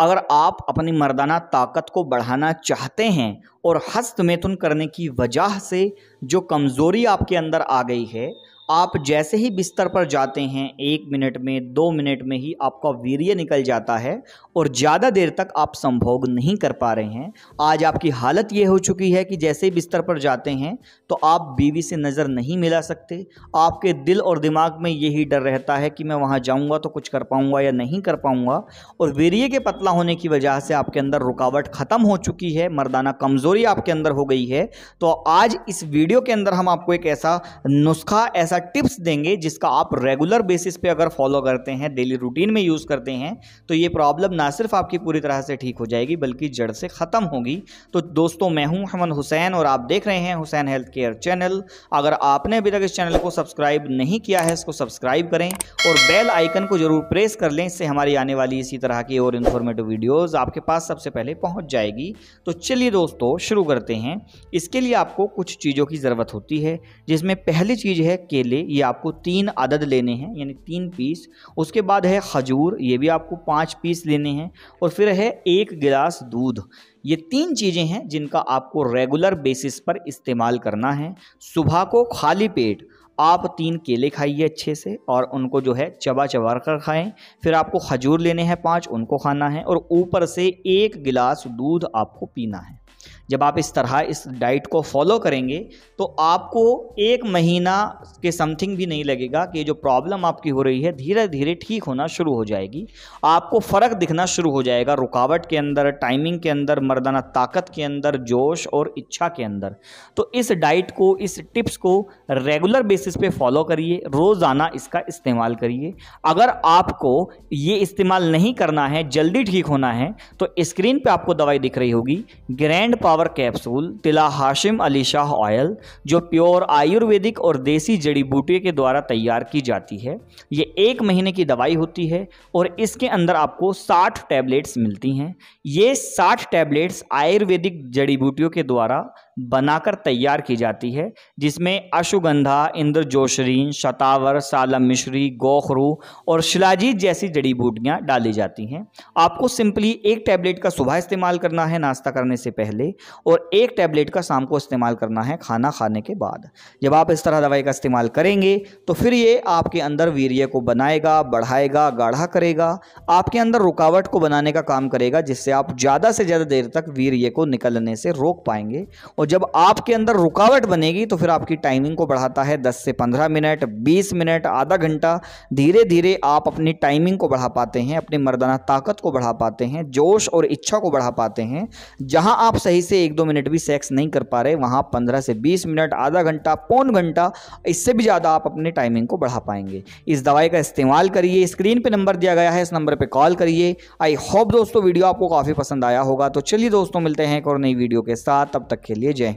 अगर आप अपनी मर्दाना ताकत को बढ़ाना चाहते हैं और हस्त करने की वजह से जो कमज़ोरी आपके अंदर आ गई है आप जैसे ही बिस्तर पर जाते हैं एक मिनट में दो मिनट में ही आपका वीर्य निकल जाता है और ज़्यादा देर तक आप संभोग नहीं कर पा रहे हैं आज आपकी हालत ये हो चुकी है कि जैसे ही बिस्तर पर जाते हैं तो आप बीवी से नज़र नहीं मिला सकते आपके दिल और दिमाग में यही डर रहता है कि मैं वहाँ जाऊँगा तो कुछ कर पाऊँगा या नहीं कर पाऊँगा और वीर्य के पतला होने की वजह से आपके अंदर रुकावट ख़त्म हो चुकी है मर्दाना कमज़ोरी कमज़ोरी आपके अंदर हो गई है तो आज इस वीडियो के अंदर हम आपको एक ऐसा नुस्खा ऐसा टिप्स देंगे जिसका आप रेगुलर बेसिस पे अगर फॉलो करते हैं डेली रूटीन में यूज़ करते हैं तो ये प्रॉब्लम ना सिर्फ आपकी पूरी तरह से ठीक हो जाएगी बल्कि जड़ से ख़त्म होगी तो दोस्तों मैं हूँ हमन हुसैन और आप देख रहे हैं हुसैन हेल्थ केयर चैनल अगर आपने अभी तक इस चैनल को सब्सक्राइब नहीं किया है इसको सब्सक्राइब करें और बेल आइकन को ज़रूर प्रेस कर लें इससे हमारी आने वाली इसी तरह की और इन्फॉर्मेटिव वीडियोज़ आपके पास सबसे पहले पहुँच जाएगी तो चलिए दोस्तों शुरू करते हैं इसके लिए आपको कुछ चीज़ों की ज़रूरत होती है जिसमें पहली चीज़ है केले ये आपको तीन अदद लेने हैं यानी तीन पीस उसके बाद है खजूर ये भी आपको पाँच पीस लेने हैं और फिर है एक गिलास दूध ये तीन चीज़ें हैं जिनका आपको रेगुलर बेसिस पर इस्तेमाल करना है सुबह को खाली पेट आप तीन केले खाइए अच्छे से और उनको जो है चबा चबा कर खाएं फिर आपको खजूर लेने हैं पाँच उनको खाना है और ऊपर से एक गिलास दूध आपको पीना है जब आप इस तरह इस डाइट को फॉलो करेंगे तो आपको एक महीना के समथिंग भी नहीं लगेगा कि जो प्रॉब्लम आपकी हो रही है धीरे धीरे ठीक होना शुरू हो जाएगी आपको फ़र्क दिखना शुरू हो जाएगा रुकावट के अंदर टाइमिंग के अंदर मर्दाना ताकत के अंदर जोश और इच्छा के अंदर तो इस डाइट को इस टिप्स को रेगुलर बेसिस पे फॉलो करिए रोज़ाना इसका इस्तेमाल करिए अगर आपको ये इस्तेमाल नहीं करना है जल्दी ठीक होना है तो स्क्रीन पर आपको दवाई दिख रही होगी ग्रैंड पावर पावर कैप्सूल तिला हाशिम अली शाह ऑयल जो प्योर आयुर्वेदिक और देसी जड़ी बूटी के द्वारा तैयार की जाती है ये एक महीने की दवाई होती है और इसके अंदर आपको 60 टैबलेट्स मिलती हैं ये 60 टैबलेट्स आयुर्वेदिक जड़ी बूटियों के द्वारा बनाकर तैयार की जाती है जिसमें अशुगंधा इंद्रजोशरीन शतावर सालम मिश्री गोखरू और शिलाजीत जैसी जड़ी बूटियाँ डाली जाती हैं आपको सिंपली एक टैबलेट का सुबह इस्तेमाल करना है नाश्ता करने से पहले और एक टैबलेट का शाम को इस्तेमाल करना है खाना खाने के बाद जब आप इस तरह दवाई का इस्तेमाल करेंगे तो फिर ये आपके अंदर वीर्य को बनाएगा बढ़ाएगा गाढ़ा करेगा आपके अंदर रुकावट को बनाने का काम करेगा जिससे आप ज़्यादा से ज़्यादा देर तक वीर्य को निकलने से रोक पाएंगे और और जब आपके अंदर रुकावट बनेगी तो फिर आपकी टाइमिंग को बढ़ाता है 10 से 15 मिनट 20 मिनट आधा घंटा धीरे धीरे आप अपनी टाइमिंग को बढ़ा पाते हैं अपनी मर्दाना ताकत को बढ़ा पाते हैं जोश और इच्छा को बढ़ा पाते हैं जहां आप सही से एक दो मिनट भी सेक्स नहीं कर पा रहे वहाँ पंद्रह से बीस मिनट आधा घंटा पौन घंटा इससे भी ज़्यादा आप अपने टाइमिंग को बढ़ा पाएंगे इस दवाई का इस्तेमाल करिए स्क्रीन पर नंबर दिया गया है इस नंबर पर कॉल करिए आई होप दोस्तों वीडियो आपको काफ़ी पसंद आया होगा तो चलिए दोस्तों मिलते हैं एक और नई वीडियो के साथ तब तक के लिए JJ.